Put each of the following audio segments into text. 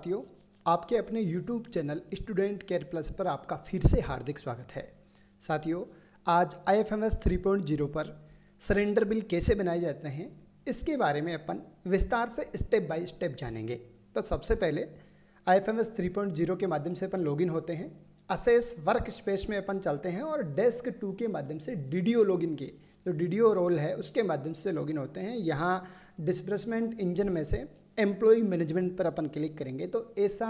साथियों आपके अपने YouTube channel student care plus पर आपका फिर से हार्दिक स्वागत है साथियों आज I F M S three point zero पर सरेंडर बिल कैसे बनाए जाते हैं इसके बारे में अपन विस्तार से स्टेप बाय स्टेप जानेंगे तो सबसे पहले I F M S three point zero के माध्यम से अपन लॉगिन होते हैं असेस वर्क स्पेस में अपन चलते हैं और डेस्क टू के माध्यम से डी डी ओ लॉगिन के जो डी डी ओ रोल है उसके माध्यम से लॉगिन होते हैं यहाँ डिस्प्लेसमेंट इंजन में से एम्प्लॉय मैनेजमेंट पर अपन क्लिक करेंगे तो ऐसा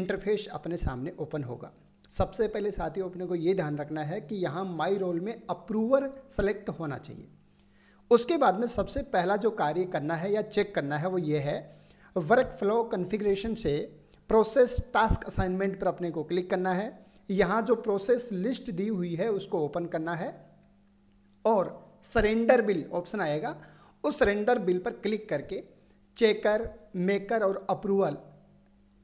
इंटरफेस अपने सामने ओपन होगा सबसे पहले साथियों अपने को ये ध्यान रखना है कि यहाँ माई रोल में अप्रूवर सेलेक्ट होना चाहिए उसके बाद में सबसे पहला जो कार्य करना है या चेक करना है वो ये है वर्क फ्लो कन्फिग्रेशन से प्रोसेस टास्क असाइनमेंट पर अपने को क्लिक करना है यहाँ जो प्रोसेस लिस्ट दी हुई है उसको ओपन करना है और सरेंडर बिल ऑप्शन आएगा उस सरेंडर बिल पर क्लिक करके चेकर मेकर और अप्रूवल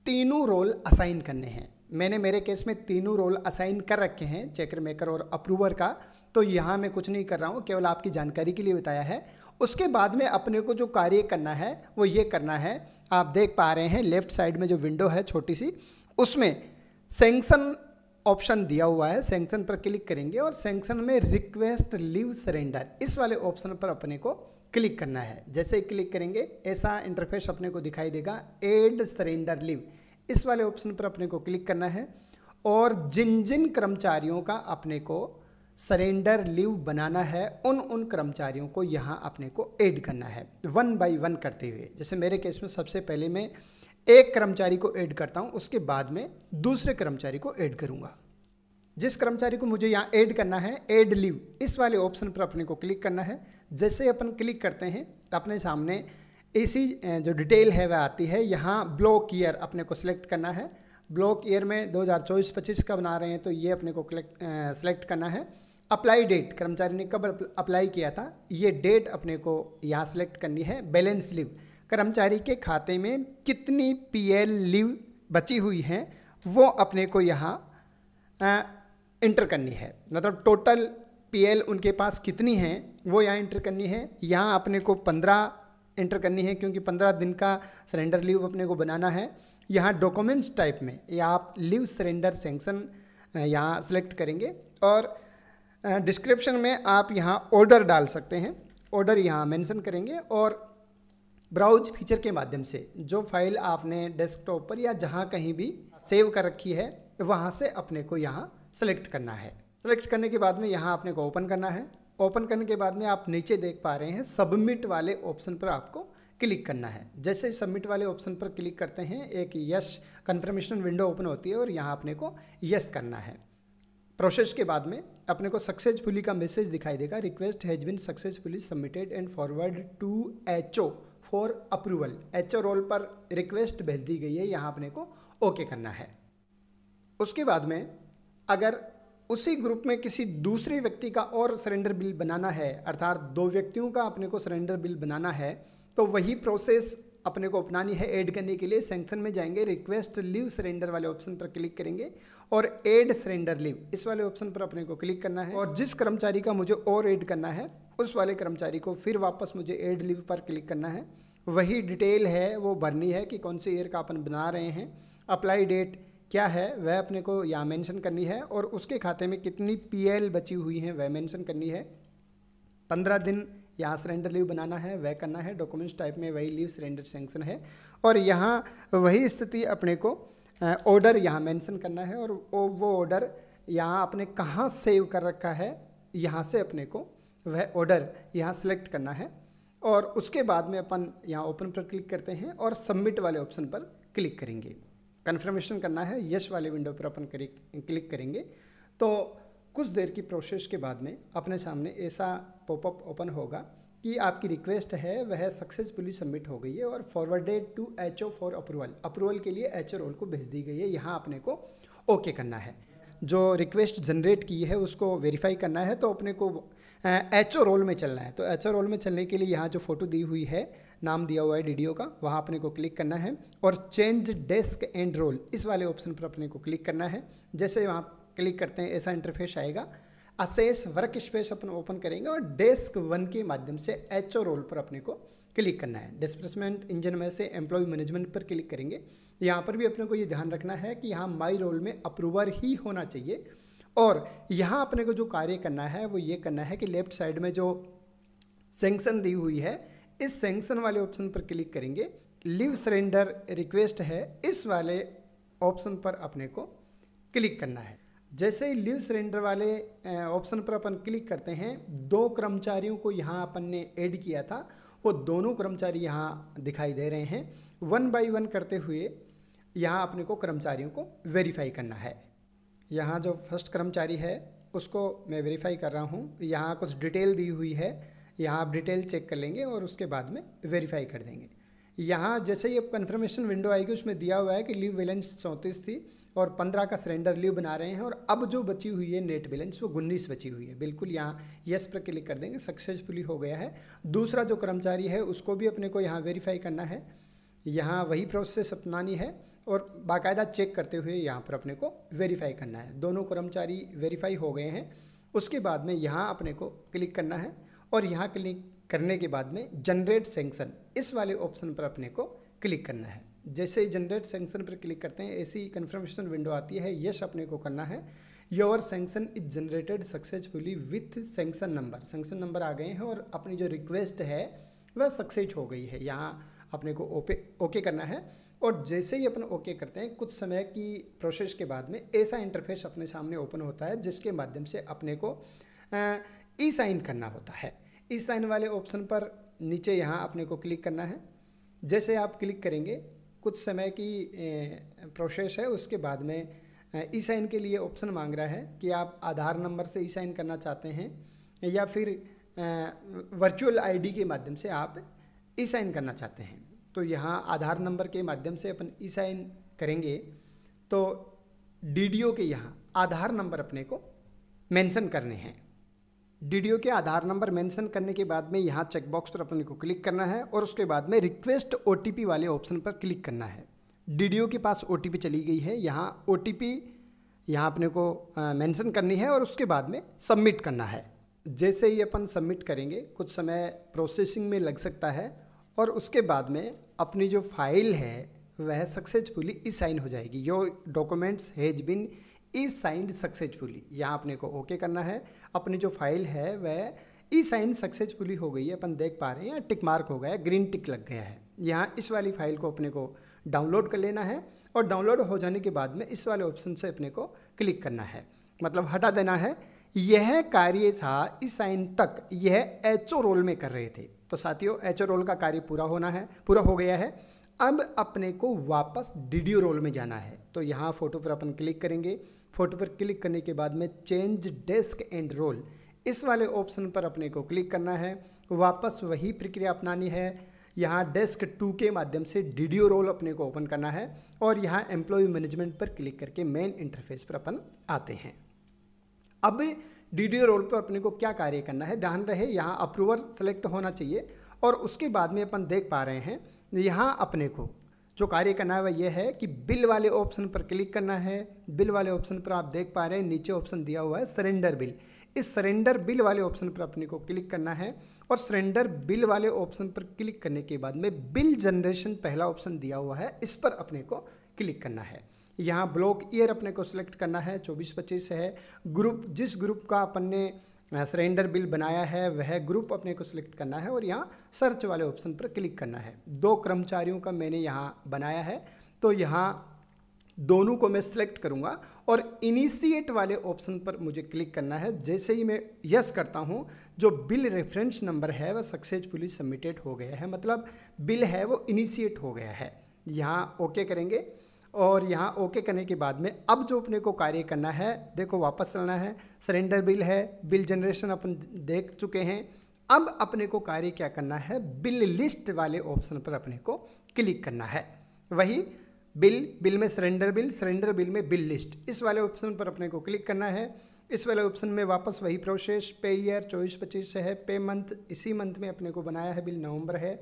तीनों रोल असाइन करने हैं मैंने मेरे केस में तीनों रोल असाइन कर रखे हैं चेकर मेकर और अप्रूवर का तो यहाँ मैं कुछ नहीं कर रहा हूँ केवल आपकी जानकारी के लिए बताया है उसके बाद में अपने को जो कार्य करना है वो ये करना है आप देख पा रहे हैं लेफ्ट साइड में जो विंडो है छोटी सी उसमें सेंक्शन ऑप्शन दिया हुआ है सेंक्शन पर क्लिक करेंगे और सेंक्शन में रिक्वेस्ट लीव सरेंडर इस वाले ऑप्शन पर अपने को क्लिक करना है जैसे ही क्लिक करेंगे ऐसा इंटरफेस अपने को दिखाई देगा एड सरेंडर लीव इस वाले ऑप्शन पर अपने को क्लिक करना है और जिन जिन कर्मचारियों का अपने को सरेंडर लीव बनाना है उन उन कर्मचारियों को यहाँ अपने को ऐड करना है वन बाय वन करते हुए जैसे मेरे केस में सबसे पहले मैं एक कर्मचारी को ऐड करता हूँ उसके बाद में दूसरे कर्मचारी को ऐड करूँगा जिस कर्मचारी को मुझे यहाँ ऐड करना है ऐड लीव इस वाले ऑप्शन पर अपने को क्लिक करना है जैसे अपन क्लिक करते हैं तो अपने सामने इसी जो डिटेल है वह आती है यहाँ ब्लॉक ईयर अपने को सिलेक्ट करना है ब्लॉक ईयर में 2024-25 का बना रहे हैं तो ये अपने को कलेक्ट सेलेक्ट करना है अप्लाई डेट कर्मचारी ने कब अप्लाई किया था ये डेट अपने को यहाँ सेलेक्ट करनी है बैलेंस लीव कर्मचारी के खाते में कितनी पीएल लीव बची हुई हैं वो अपने को यहाँ इंटर करनी है मतलब टोटल पीएल उनके पास कितनी है वो यहाँ इंटर करनी है यहाँ अपने को पंद्रह इंटर करनी है क्योंकि पंद्रह दिन का सरेंडर लीव अपने को बनाना है यहाँ डॉक्यूमेंट्स टाइप में या आप लीव सरेंडर सेंक्शन यहाँ सेलेक्ट करेंगे और डिस्क्रिप्शन में आप यहाँ ऑर्डर डाल सकते हैं ऑर्डर यहाँ मेंशन करेंगे और ब्राउज फीचर के माध्यम से जो फाइल आपने डेस्कटॉप पर या जहाँ कहीं भी सेव कर रखी है वहाँ से अपने को यहाँ सेलेक्ट करना है सेलेक्ट करने के बाद में यहाँ आपने को ओपन करना है ओपन करने के बाद में आप नीचे देख पा रहे हैं सबमिट वाले ऑप्शन पर आपको क्लिक करना है जैसे ही सबमिट वाले ऑप्शन पर क्लिक करते हैं एक यस कन्फर्मेशन विंडो ओपन होती है और यहाँ अपने को यस करना है प्रोसेस के बाद में अपने को सक्सेसफुली का मैसेज दिखाई देगा request has been successfully submitted and forward to H O for approval H O role पर रिक्वेस्ट भेज दी गई है यहाँ अपने को ओके करना है उसके बाद में अगर उसी ग्रुप में किसी दूसरे व्यक्ति का और सरेंडर बिल बनाना है अर्थात दो व्यक्तियों का अपने को सरेंडर बिल बनाना है तो वही प्रोसेस अपने को अपनानी है ऐड करने के लिए सेंक्शन में जाएंगे रिक्वेस्ट लीव सरेंडर वाले ऑप्शन पर क्लिक करेंगे और ऐड सरेंडर लीव इस वाले ऑप्शन पर अपने को क्लिक करना है और जिस कर्मचारी का मुझे और ऐड करना है उस वाले कर्मचारी को फिर वापस मुझे ऐड लीव पर क्लिक करना है वही डिटेल है वो भरनी है कि कौन से ईयर का अपन बना रहे हैं अप्लाई डेट क्या है वह अपने को यहाँ मेंशन करनी है और उसके खाते में कितनी पीएल बची हुई हैं वह मेंशन करनी है पंद्रह दिन यहाँ सरेंडर लीव बनाना है वह करना है डॉक्यूमेंट्स टाइप में वही लीव सरेंडर सेंक्शन है और यहाँ वही स्थिति अपने को ऑर्डर यहाँ मेंशन करना है और वो ऑर्डर यहाँ अपने कहाँ सेव कर रखा है यहाँ से अपने को वह ऑर्डर यहाँ सेलेक्ट करना है और उसके बाद में अपन यहाँ ओपन पर क्लिक करते हैं और सबमिट वाले ऑप्शन पर क्लिक करेंगे कन्फर्मेशन करना है यश वाले विंडो पर अपन क्लिक करेंगे तो कुछ देर की प्रोसेस के बाद में अपने सामने ऐसा पॉपअप ओपन होगा कि आपकी रिक्वेस्ट है वह सक्सेसफुली सबमिट हो गई है और forwarded to H O for approval approval के लिए एच ओ रोल को भेज दी गई है यहाँ अपने को ओके करना है जो रिक्वेस्ट जनरेट की है उसको वेरीफाई करना है तो अपने को एच ओ रोल में चलना है तो एच ओ रोल में चलने के लिए यहाँ जो फोटो दी हुई है नाम दिया हुआ है डी का वहाँ अपने को क्लिक करना है और चेंज डेस्क एंड रोल इस वाले ऑप्शन पर अपने को क्लिक करना है जैसे वहाँ क्लिक करते हैं ऐसा इंटरफेस आएगा असेस वर्क स्पेस अपन ओपन करेंगे और डेस्क वन के माध्यम से एच ओ रोल पर अपने को क्लिक करना है डिस्प्लेसमेंट इंजन में से एम्प्लॉय मैनेजमेंट पर क्लिक करेंगे यहाँ पर भी अपने को ये ध्यान रखना है कि यहाँ माई रोल में अप्रूवर ही होना चाहिए और यहाँ अपने को जो कार्य करना है वो ये करना है कि लेफ्ट साइड में जो सेंक्शन दी हुई है इस सेंक्शन वाले ऑप्शन पर क्लिक करेंगे लिव सरेंडर रिक्वेस्ट है इस वाले ऑप्शन पर अपने को क्लिक करना है जैसे ही लिव सरेंडर वाले ऑप्शन पर अपन क्लिक करते हैं दो कर्मचारियों को यहाँ अपन ने ऐड किया था वो दोनों कर्मचारी यहाँ दिखाई दे रहे हैं वन बाई वन करते हुए यहाँ अपने को कर्मचारियों को वेरीफाई करना है यहाँ जो फर्स्ट कर्मचारी है उसको मैं वेरीफाई कर रहा हूँ यहाँ कुछ डिटेल दी हुई है यहाँ आप डिटेल चेक कर लेंगे और उसके बाद में वेरीफाई कर देंगे यहाँ जैसे ये कन्फर्मेशन विंडो आएगी उसमें दिया हुआ है कि लीव वैलेंस चौंतीस थी और पंद्रह का सरेंडर लीव बना रहे हैं और अब जो बची हुई है नेट बैलेंस वो उन्नीस बची हुई है बिल्कुल यहाँ यस पर क्लिक कर देंगे सक्सेसफुली हो गया है दूसरा जो कर्मचारी है उसको भी अपने को यहाँ वेरीफाई करना है यहाँ वही प्रोसेस अपनानी है और बाकायदा चेक करते हुए यहाँ पर अपने को वेरीफाई करना है दोनों कर्मचारी वेरीफाई हो गए हैं उसके बाद में यहाँ अपने को क्लिक करना है और यहाँ क्लिक करने के बाद में जनरेट सेंक्शन इस वाले ऑप्शन पर अपने को क्लिक करना है जैसे ही जनरेट सेंक्शन पर क्लिक करते हैं ऐसी कन्फर्मेशन विंडो आती है यस अपने को करना है your sanction is generated successfully with sanction number sanction number आ गए हैं और अपनी जो रिक्वेस्ट है वह सक्सेस हो गई है यहाँ अपने को ओपे ओके करना है और जैसे ही अपन ओके करते हैं कुछ समय की प्रोसेस के बाद में ऐसा इंटरफेस अपने सामने ओपन होता है जिसके माध्यम से अपने को ई साइन करना होता है ई साइन वाले ऑप्शन पर नीचे यहाँ अपने को क्लिक करना है जैसे आप क्लिक करेंगे कुछ समय की प्रोसेस है उसके बाद में ई साइन के लिए ऑप्शन मांग रहा है कि आप आधार नंबर से ई साइन करना चाहते हैं या फिर वर्चुअल आईडी के माध्यम से आप ई साइन करना चाहते हैं तो यहाँ आधार नंबर के माध्यम से अपन ई साइन करेंगे तो डी के यहाँ आधार नंबर अपने को मेंशन करने हैं डी के आधार नंबर मेंशन करने के बाद में यहाँ चेकबॉक्स पर अपने को क्लिक करना है और उसके बाद में रिक्वेस्ट ओ वाले ऑप्शन पर क्लिक करना है डी के पास ओ चली गई है यहाँ ओ टी पी यहाँ अपने को मेंशन करनी है और उसके बाद में सबमिट करना है जैसे ही अपन सबमिट करेंगे कुछ समय प्रोसेसिंग में लग सकता है और उसके बाद में अपनी जो फाइल है वह सक्सेसफुली इसाइन साइन हो जाएगी your documents has been e signed successfully यहाँ अपने को ओके okay करना है अपनी जो फाइल है वह ई साइन सक्सेसफुली हो गई है अपन देख पा रहे हैं यहाँ टिक मार्क हो गया है ग्रीन टिक लग गया है यहाँ इस वाली फाइल को अपने को डाउनलोड कर लेना है और डाउनलोड हो जाने के बाद में इस वाले ऑप्शन से अपने को क्लिक करना है मतलब हटा देना है यह कार्य था इस साइन तक यह एच रोल में कर रहे थे तो साथियों एच रोल का कार्य पूरा होना है पूरा हो गया है अब अपने को वापस डी रोल में जाना है तो यहाँ फ़ोटो पर अपन क्लिक करेंगे फोटो पर क्लिक करने के बाद में चेंज डेस्क एंड रोल इस वाले ऑप्शन पर अपने को क्लिक करना है वापस वही प्रक्रिया अपनानी है यहाँ डेस्क टू के माध्यम से डी रोल अपने को ओपन करना है और यहाँ एम्प्लॉय मैनेजमेंट पर क्लिक करके मेन इंटरफेस पर अपन आते हैं अब डी रोल पर अपने को क्या कार्य करना है ध्यान रहे यहाँ अप्रूवर सेलेक्ट होना चाहिए और उसके बाद में अपन देख पा रहे हैं यहाँ अपने को जो कार्य करना है वह यह है कि बिल वाले ऑप्शन पर क्लिक करना है बिल वाले ऑप्शन पर आप देख पा रहे हैं नीचे ऑप्शन दिया हुआ है सरेंडर बिल इस सरेंडर बिल वाले ऑप्शन पर अपने को क्लिक करना है और सरेंडर बिल वाले ऑप्शन पर क्लिक करने के बाद में बिल जनरेशन पहला ऑप्शन दिया हुआ है इस पर अपने को क्लिक करना है यहाँ ब्लॉक ईयर अपने को सिलेक्ट करना है चौबीस पच्चीस है ग्रुप जिस ग्रुप का अपन ने सरेंडर बिल बनाया है वह ग्रुप अपने को सिलेक्ट करना है और यहाँ सर्च वाले ऑप्शन पर क्लिक करना है दो कर्मचारियों का मैंने यहाँ बनाया है तो यहाँ दोनों को मैं सिलेक्ट करूँगा और इनिशिएट वाले ऑप्शन पर मुझे क्लिक करना है जैसे ही मैं यस करता हूँ जो बिल रेफरेंस नंबर है वह सक्सेसफुली सबमिटेड हो गया है मतलब बिल है वो इनिशिएट हो गया है यहाँ ओके करेंगे और यहाँ ओके करने के बाद में अब जो अपने को कार्य करना है देखो वापस चलना है सरेंडर बिल है बिल जनरेशन अपन देख चुके हैं अब अपने को कार्य क्या करना है बिल लिस्ट वाले ऑप्शन पर अपने को क्लिक करना है वही बिल बिल में सरेंडर बिल सरेंडर बिल में बिल लिस्ट इस वाले ऑप्शन पर अपने को क्लिक करना है इस वाले ऑप्शन में वापस वही प्रोसेस पे ईयर चौबीस पच्चीस है पे मंथ इसी मंथ में अपने को बनाया है बिल नवंबर है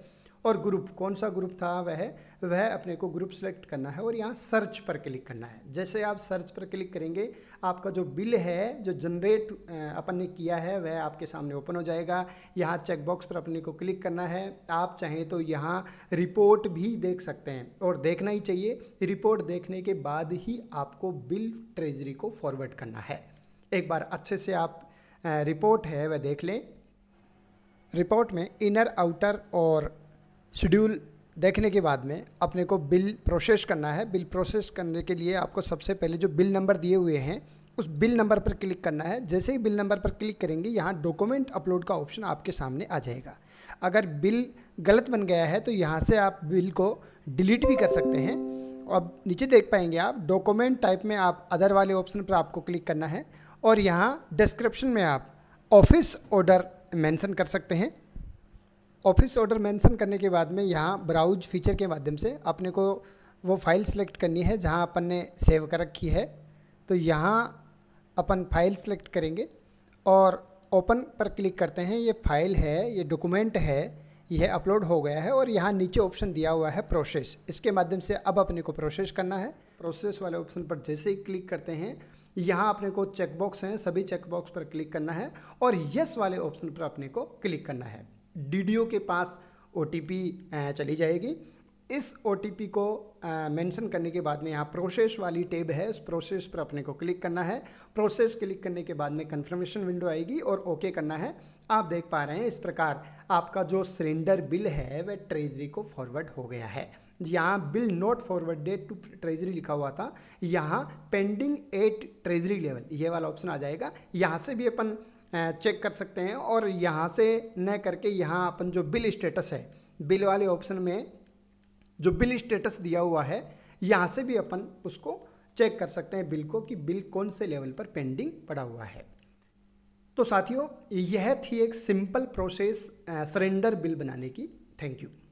और ग्रुप कौन सा ग्रुप था वह वह अपने को ग्रुप सेलेक्ट करना है और यहाँ सर्च पर क्लिक करना है जैसे आप सर्च पर क्लिक करेंगे आपका जो बिल है जो जनरेट अपन ने किया है वह आपके सामने ओपन हो जाएगा यहाँ चेकबॉक्स पर अपने को क्लिक करना है आप चाहें तो यहाँ रिपोर्ट भी देख सकते हैं और देखना ही चाहिए रिपोर्ट देखने के बाद ही आपको बिल ट्रेजरी को फॉरवर्ड करना है एक बार अच्छे से आप रिपोर्ट है वह देख लें रिपोर्ट में इनर आउटर और शेड्यूल देखने के बाद में अपने को बिल प्रोसेस करना है बिल प्रोसेस करने के लिए आपको सबसे पहले जो बिल नंबर दिए हुए हैं उस बिल नंबर पर क्लिक करना है जैसे ही बिल नंबर पर क्लिक करेंगे यहाँ डॉक्यूमेंट अपलोड का ऑप्शन आपके सामने आ जाएगा अगर बिल गलत बन गया है तो यहाँ से आप बिल को डिलीट भी कर सकते हैं अब नीचे देख पाएंगे आप डॉक्यूमेंट टाइप में आप अदर वाले ऑप्शन पर आपको क्लिक करना है और यहाँ डिस्क्रिप्शन में आप ऑफिस ऑर्डर मेंशन कर सकते हैं ऑफिस ऑर्डर मेंशन करने के बाद में यहाँ ब्राउज फीचर के माध्यम से अपने को वो फाइल सेलेक्ट करनी है जहाँ अपन ने सेव कर रखी है तो यहाँ अपन फाइल सेलेक्ट करेंगे और ओपन पर क्लिक करते हैं ये फाइल है ये डॉक्यूमेंट है यह अपलोड हो गया है और यहाँ नीचे ऑप्शन दिया हुआ है प्रोसेस इसके माध्यम से अब अपने को प्रोसेस करना है प्रोसेस वाले ऑप्शन पर जैसे ही क्लिक करते हैं यहाँ अपने को चेकबॉक्स हैं सभी चेकबॉक्स पर क्लिक करना है और यस वाले ऑप्शन पर अपने को क्लिक करना है डी के पास ओ चली जाएगी इस ओ को मेंशन करने के बाद में यहाँ प्रोसेस वाली टेब है उस प्रोसेस पर अपने को क्लिक करना है प्रोसेस क्लिक करने के बाद में कन्फर्मेशन विंडो आएगी और ओके करना है आप देख पा रहे हैं इस प्रकार आपका जो सिलेंडर बिल है वह ट्रेजरी को फॉरवर्ड हो गया है यहाँ bill not forwarded to treasury लिखा हुआ था यहाँ पेंडिंग एट ट्रेजरी लेवल ये वाला ऑप्शन आ जाएगा यहाँ से भी अपन चेक कर सकते हैं और यहाँ से न करके यहाँ अपन जो बिल स्टेटस है बिल वाले ऑप्शन में जो बिल स्टेटस दिया हुआ है यहाँ से भी अपन उसको चेक कर सकते हैं बिल को कि बिल कौन से लेवल पर पेंडिंग पड़ा हुआ है तो साथियों यह थी एक सिंपल प्रोसेस सरेंडर बिल बनाने की थैंक यू